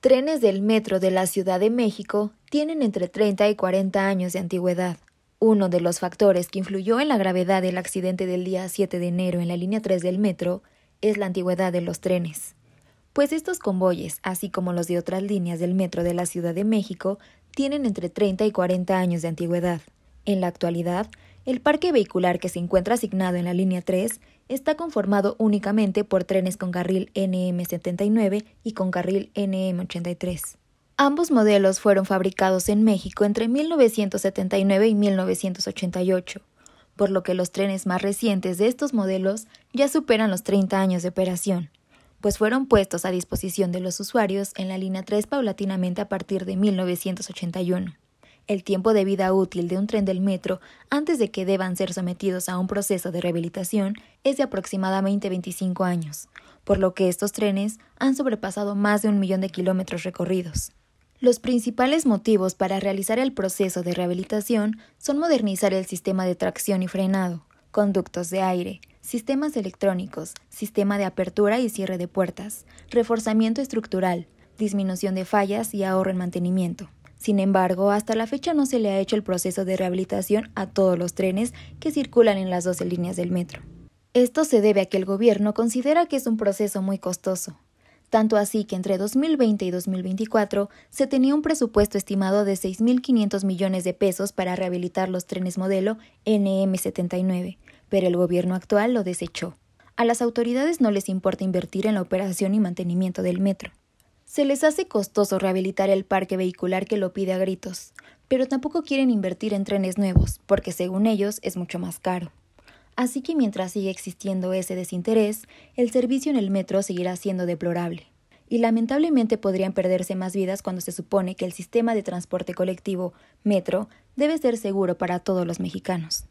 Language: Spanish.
trenes del metro de la Ciudad de México tienen entre 30 y 40 años de antigüedad. Uno de los factores que influyó en la gravedad del accidente del día 7 de enero en la línea 3 del metro es la antigüedad de los trenes, pues estos convoyes, así como los de otras líneas del metro de la Ciudad de México, tienen entre 30 y 40 años de antigüedad. En la actualidad, el parque vehicular que se encuentra asignado en la línea 3 está conformado únicamente por trenes con carril NM79 y con carril NM83. Ambos modelos fueron fabricados en México entre 1979 y 1988, por lo que los trenes más recientes de estos modelos ya superan los 30 años de operación, pues fueron puestos a disposición de los usuarios en la línea 3 paulatinamente a partir de 1981 el tiempo de vida útil de un tren del metro antes de que deban ser sometidos a un proceso de rehabilitación es de aproximadamente 25 años, por lo que estos trenes han sobrepasado más de un millón de kilómetros recorridos. Los principales motivos para realizar el proceso de rehabilitación son modernizar el sistema de tracción y frenado, conductos de aire, sistemas electrónicos, sistema de apertura y cierre de puertas, reforzamiento estructural, disminución de fallas y ahorro en mantenimiento. Sin embargo, hasta la fecha no se le ha hecho el proceso de rehabilitación a todos los trenes que circulan en las 12 líneas del metro. Esto se debe a que el gobierno considera que es un proceso muy costoso, tanto así que entre 2020 y 2024 se tenía un presupuesto estimado de 6.500 millones de pesos para rehabilitar los trenes modelo NM79, pero el gobierno actual lo desechó. A las autoridades no les importa invertir en la operación y mantenimiento del metro. Se les hace costoso rehabilitar el parque vehicular que lo pide a gritos, pero tampoco quieren invertir en trenes nuevos, porque según ellos es mucho más caro. Así que mientras siga existiendo ese desinterés, el servicio en el metro seguirá siendo deplorable. Y lamentablemente podrían perderse más vidas cuando se supone que el sistema de transporte colectivo, metro, debe ser seguro para todos los mexicanos.